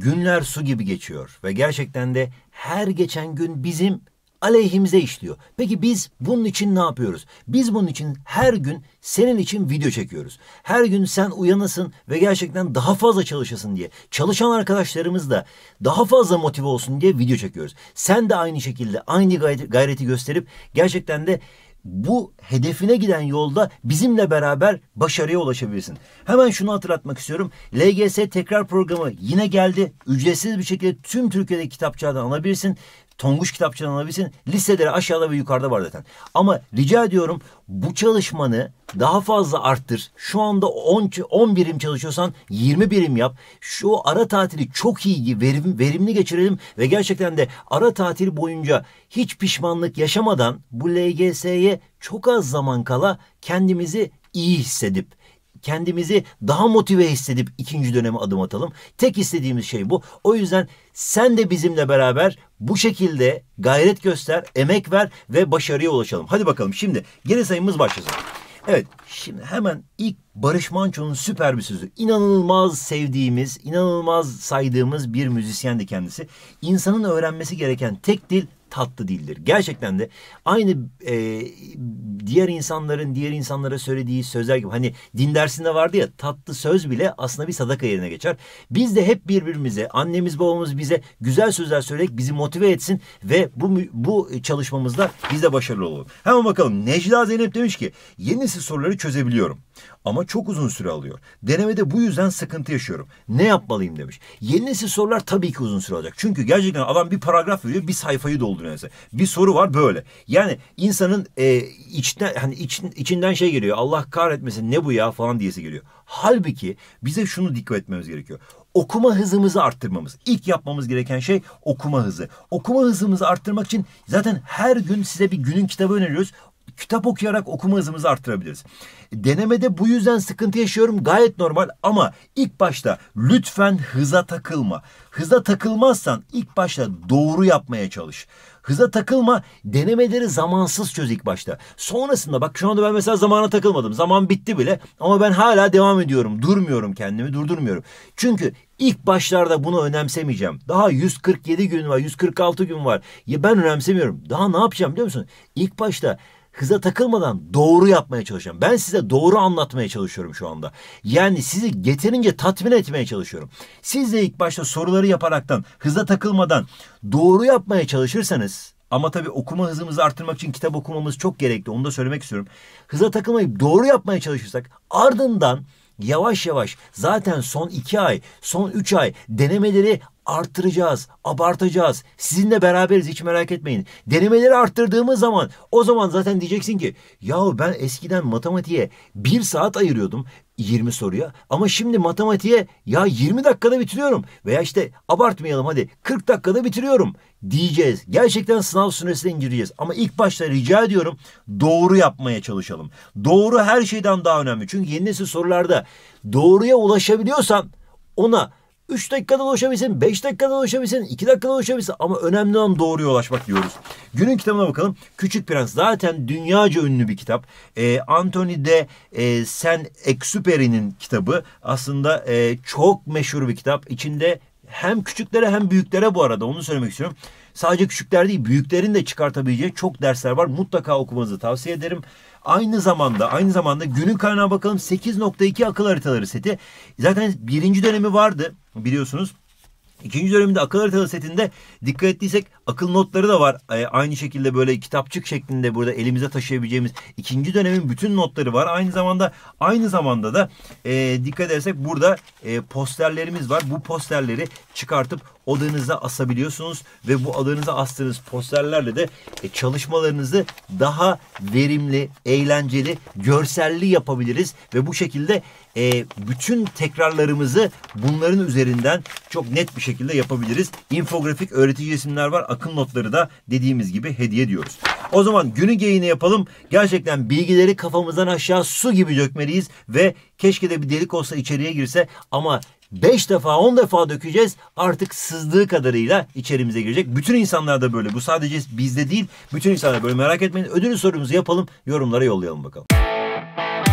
Günler su gibi geçiyor ve gerçekten de her geçen gün bizim aleyhimize işliyor. Peki biz bunun için ne yapıyoruz? Biz bunun için her gün senin için video çekiyoruz. Her gün sen uyanasın ve gerçekten daha fazla çalışasın diye. Çalışan arkadaşlarımız da daha fazla motive olsun diye video çekiyoruz. Sen de aynı şekilde aynı gayreti gösterip gerçekten de bu hedefine giden yolda bizimle beraber başarıya ulaşabilirsin. Hemen şunu hatırlatmak istiyorum. LGS tekrar programı yine geldi. Ücretsiz bir şekilde tüm Türkiye'de kitapçıdan alabilirsin. Tonguç kitapçıdan alabilirsin. Listeleri aşağıda ve yukarıda var zaten. Ama rica ediyorum bu çalışmanı daha fazla arttır. Şu anda 10, 10 birim çalışıyorsan 20 birim yap. Şu ara tatili çok iyi verim, verimli geçirelim ve gerçekten de ara tatil boyunca hiç pişmanlık yaşamadan bu LGS'ye çok az zaman kala kendimizi iyi hissedip kendimizi daha motive hissedip ikinci döneme adım atalım. Tek istediğimiz şey bu. O yüzden sen de bizimle beraber bu şekilde gayret göster, emek ver ve başarıya ulaşalım. Hadi bakalım şimdi geri sayımız başlasın. Evet şimdi hemen ilk Barış Manço'nun süper bir sözü. İnanılmaz sevdiğimiz, inanılmaz saydığımız bir müzisyendi kendisi. İnsanın öğrenmesi gereken tek dil tatlı dildir. Gerçekten de aynı e, diğer insanların diğer insanlara söylediği sözler gibi hani din dersinde vardı ya tatlı söz bile aslında bir sadaka yerine geçer. Biz de hep birbirimize annemiz babamız bize güzel sözler söyleyerek bizi motive etsin ve bu bu çalışmamızda biz de başarılı olalım. Hemen bakalım Necla Zeynep demiş ki yenisi soruları çözebiliyorum. Ama çok uzun süre alıyor. Denemede bu yüzden sıkıntı yaşıyorum. Ne yapmalıyım demiş. Yeni nesil sorular tabii ki uzun süre alacak. Çünkü gerçekten adam bir paragraf veriyor bir sayfayı dolduruyor mesela. Bir soru var böyle. Yani insanın e, içten hani iç, içinden şey geliyor. Allah kahretmesin ne bu ya falan diyesi geliyor. Halbuki bize şunu dikkat etmemiz gerekiyor okuma hızımızı arttırmamız. İlk yapmamız gereken şey okuma hızı. Okuma hızımızı arttırmak için zaten her gün size bir günün kitabı öneriyoruz kitap okuyarak okuma hızımızı arttırabiliriz. Denemede bu yüzden sıkıntı yaşıyorum gayet normal ama ilk başta lütfen hıza takılma. Hıza takılmazsan ilk başta doğru yapmaya çalış. Hıza takılma denemeleri zamansız çöz ilk başta. Sonrasında bak şu anda ben mesela zamana takılmadım. Zaman bitti bile ama ben hala devam ediyorum. Durmuyorum kendimi durdurmuyorum. Çünkü ilk başlarda bunu önemsemeyeceğim. Daha 147 gün var, 146 gün var. Ya ben önemsemiyorum. Daha ne yapacağım biliyor musun? İlk başta hıza takılmadan doğru yapmaya çalışıyorum. Ben size doğru anlatmaya çalışıyorum şu anda. Yani sizi getirince tatmin etmeye çalışıyorum. Siz de ilk başta soruları yaparaktan, hıza takılmadan doğru yapmaya çalışırsanız ama tabii okuma hızımızı artırmak için kitap okumamız çok gerekli. Onu da söylemek istiyorum. Hıza takılmayıp doğru yapmaya çalışırsak ardından yavaş yavaş zaten son iki ay, son üç ay denemeleri arttıracağız, abartacağız. Sizinle beraberiz hiç merak etmeyin. Denemeleri arttırdığımız zaman o zaman zaten diyeceksin ki yahu ben eskiden matematiğe bir saat ayırıyordum. 20 soruya. Ama şimdi matematiğe ya 20 dakikada bitiriyorum veya işte abartmayalım hadi 40 dakikada bitiriyorum diyeceğiz. Gerçekten sınav süresine gireceğiz. Ama ilk başta rica ediyorum doğru yapmaya çalışalım. Doğru her şeyden daha önemli. Çünkü yeni nesil sorularda doğruya ulaşabiliyorsan ona 3 dakikada ulaşabilsin, 5 dakikada ulaşabilsin, 2 dakikada ulaşabilsin ama önemli olan doğruya ulaşmak diyoruz. Günün kitabına bakalım. Küçük Prens zaten dünyaca ünlü bir kitap. E, Anthony de e, Saint-Exupéry'nin kitabı aslında e, çok meşhur bir kitap. İçinde hem küçüklere hem büyüklere bu arada onu söylemek istiyorum. Sadece küçükler değil büyüklerin de çıkartabileceği çok dersler var. Mutlaka okumanızı tavsiye ederim. Aynı zamanda aynı zamanda günün kaynağına bakalım 8.2 akıl haritaları seti. Zaten birinci dönemi vardı biliyorsunuz. İkinci döneminde akıl haritalı setinde dikkat ettiysek akıl notları da var. E, aynı şekilde böyle kitapçık şeklinde burada elimize taşıyabileceğimiz ikinci dönemin bütün notları var. Aynı zamanda aynı zamanda da e, dikkat edersek burada e, posterlerimiz var. Bu posterleri çıkartıp odanıza asabiliyorsunuz ve bu odanıza astığınız posterlerle de e, çalışmalarınızı daha verimli, eğlenceli, görselli yapabiliriz ve bu şekilde e, bütün tekrarlarımızı bunların üzerinden çok net bir şekilde yapabiliriz. Infografik öğretici resimler var. Akım notları da dediğimiz gibi hediye ediyoruz. O zaman günü geyini yapalım. Gerçekten bilgileri kafamızdan aşağı su gibi dökmeliyiz ve keşke de bir delik olsa içeriye girse ama 5 defa 10 defa dökeceğiz. Artık sızdığı kadarıyla içerimize girecek. Bütün insanlar da böyle. Bu sadece bizde değil. Bütün insanlar böyle merak etmeyin. Ödül sorumuzu yapalım. Yorumlara yollayalım bakalım.